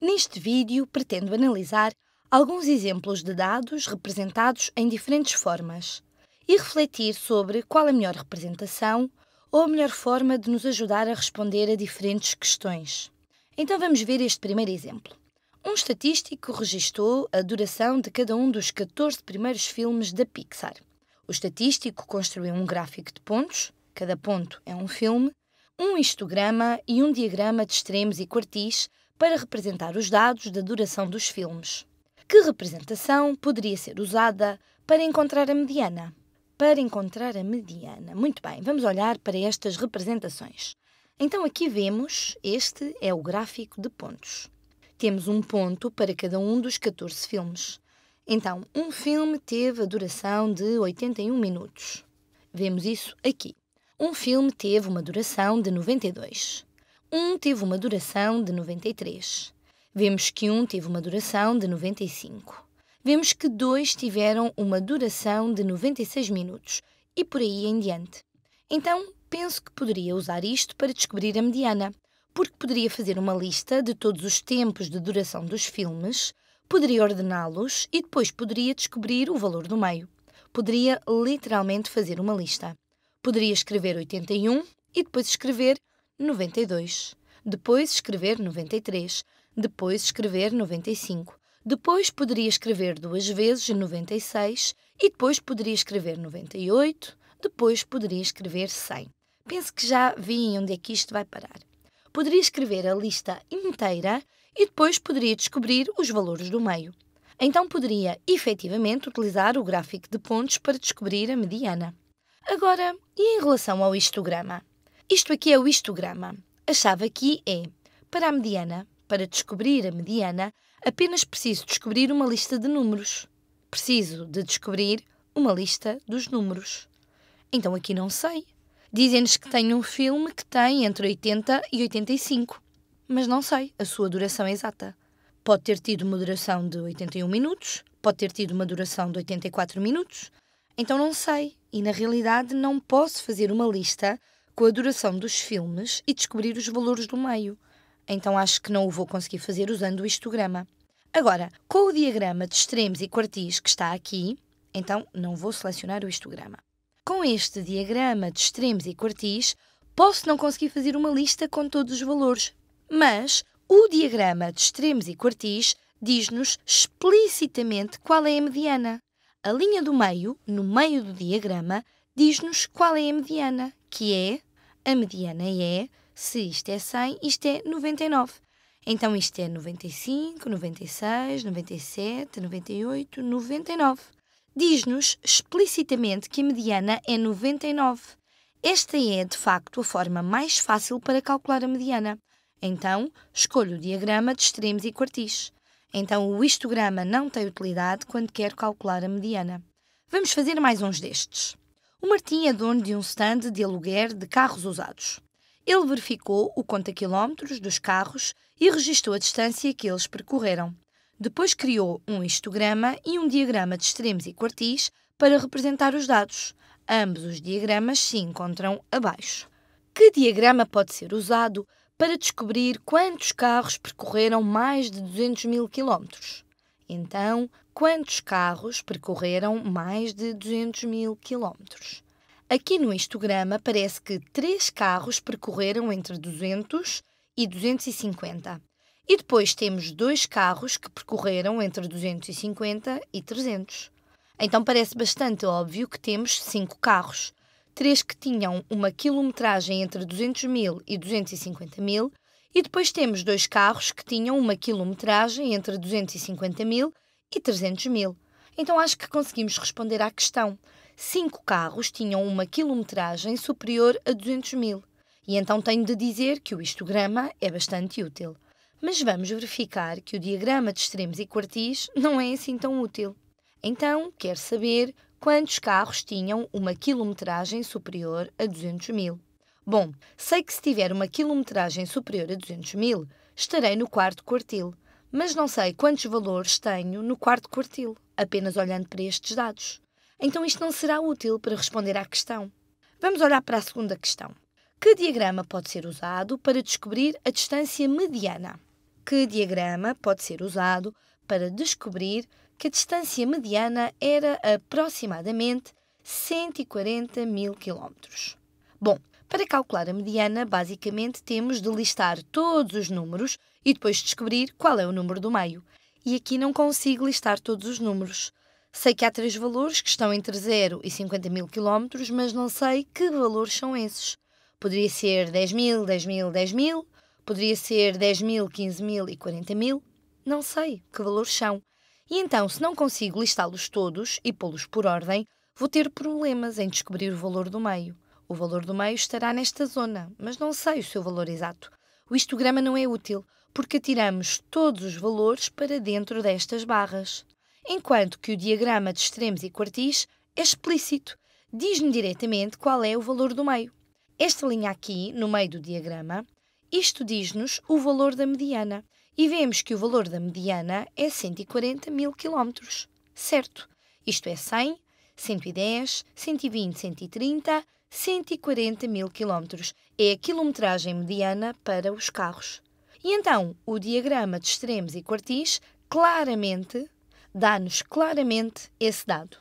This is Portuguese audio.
Neste vídeo, pretendo analisar alguns exemplos de dados representados em diferentes formas e refletir sobre qual a melhor representação ou a melhor forma de nos ajudar a responder a diferentes questões. Então vamos ver este primeiro exemplo. Um estatístico registou a duração de cada um dos 14 primeiros filmes da Pixar. O estatístico construiu um gráfico de pontos, cada ponto é um filme, um histograma e um diagrama de extremos e quartis para representar os dados da duração dos filmes. Que representação poderia ser usada para encontrar a mediana? Para encontrar a mediana. Muito bem, vamos olhar para estas representações. Então aqui vemos, este é o gráfico de pontos. Temos um ponto para cada um dos 14 filmes. Então, um filme teve a duração de 81 minutos. Vemos isso aqui. Um filme teve uma duração de 92 um teve uma duração de 93. Vemos que um teve uma duração de 95. Vemos que dois tiveram uma duração de 96 minutos e por aí em diante. Então, penso que poderia usar isto para descobrir a mediana, porque poderia fazer uma lista de todos os tempos de duração dos filmes, poderia ordená-los e depois poderia descobrir o valor do meio. Poderia literalmente fazer uma lista. Poderia escrever 81 e depois escrever 92. Depois escrever 93. Depois escrever 95. Depois poderia escrever duas vezes 96 e depois poderia escrever 98, depois poderia escrever 100. Penso que já vi onde é que isto vai parar. Poderia escrever a lista inteira e depois poderia descobrir os valores do meio. Então poderia efetivamente utilizar o gráfico de pontos para descobrir a mediana. Agora, e em relação ao histograma? Isto aqui é o histograma. A chave aqui é, para a mediana, para descobrir a mediana, apenas preciso descobrir uma lista de números. Preciso de descobrir uma lista dos números. Então aqui não sei. Dizem-nos que tem um filme que tem entre 80 e 85, mas não sei a sua duração exata. Pode ter tido uma duração de 81 minutos, pode ter tido uma duração de 84 minutos, então não sei e na realidade não posso fazer uma lista com a duração dos filmes e descobrir os valores do meio. Então acho que não o vou conseguir fazer usando o histograma. Agora, com o diagrama de extremos e quartis que está aqui, então não vou selecionar o histograma. Com este diagrama de extremos e quartis, posso não conseguir fazer uma lista com todos os valores, mas o diagrama de extremos e quartis diz-nos explicitamente qual é a mediana. A linha do meio, no meio do diagrama, diz-nos qual é a mediana, que é a mediana é se isto é 100, isto é 99. Então isto é 95, 96, 97, 98, 99. Diz-nos explicitamente que a mediana é 99. Esta é, de facto, a forma mais fácil para calcular a mediana. Então, escolho o diagrama de extremos e quartis. Então, o histograma não tem utilidade quando quero calcular a mediana. Vamos fazer mais uns destes. O Martim é dono de um stand de aluguer de carros usados. Ele verificou o conta-quilómetros dos carros e registrou a distância que eles percorreram. Depois criou um histograma e um diagrama de extremos e quartis para representar os dados. Ambos os diagramas se encontram abaixo. Que diagrama pode ser usado para descobrir quantos carros percorreram mais de 200 mil quilómetros? Então, quantos carros percorreram mais de 200 mil quilómetros. Aqui no histograma parece que três carros percorreram entre 200 e 250. E depois temos dois carros que percorreram entre 250 e 300. Então parece bastante óbvio que temos cinco carros. Três que tinham uma quilometragem entre 200 mil e 250 mil, e depois temos dois carros que tinham uma quilometragem entre 250 mil e 300 mil. Então acho que conseguimos responder à questão. Cinco carros tinham uma quilometragem superior a 200 mil. E então tenho de dizer que o histograma é bastante útil. Mas vamos verificar que o diagrama de extremos e quartis não é assim tão útil. Então, quero saber quantos carros tinham uma quilometragem superior a 200 mil. Bom, sei que se tiver uma quilometragem superior a 200 mil, estarei no quarto quartil mas não sei quantos valores tenho no quarto quartil, apenas olhando para estes dados. Então isto não será útil para responder à questão. Vamos olhar para a segunda questão. Que diagrama pode ser usado para descobrir a distância mediana? Que diagrama pode ser usado para descobrir que a distância mediana era aproximadamente 140 mil quilómetros? Bom, para calcular a mediana, basicamente temos de listar todos os números e depois descobrir qual é o número do meio. E aqui não consigo listar todos os números. Sei que há três valores que estão entre 0 e 50 mil quilómetros, mas não sei que valores são esses. Poderia ser 10 mil, 10 mil, 10 mil, poderia ser 10 mil, 15 mil e 40 mil. Não sei que valores são. E então, se não consigo listá-los todos e pô-los por ordem, vou ter problemas em descobrir o valor do meio. O valor do meio estará nesta zona, mas não sei o seu valor exato. O histograma não é útil, porque tiramos todos os valores para dentro destas barras. Enquanto que o diagrama de extremos e quartis é explícito, diz-me diretamente qual é o valor do meio. Esta linha aqui, no meio do diagrama, isto diz-nos o valor da mediana. E vemos que o valor da mediana é 140 mil quilómetros, certo? Isto é 100, 110, 120, 130, 140 mil quilómetros. É a quilometragem mediana para os carros. E então, o diagrama de extremos e quartis claramente dá-nos claramente esse dado.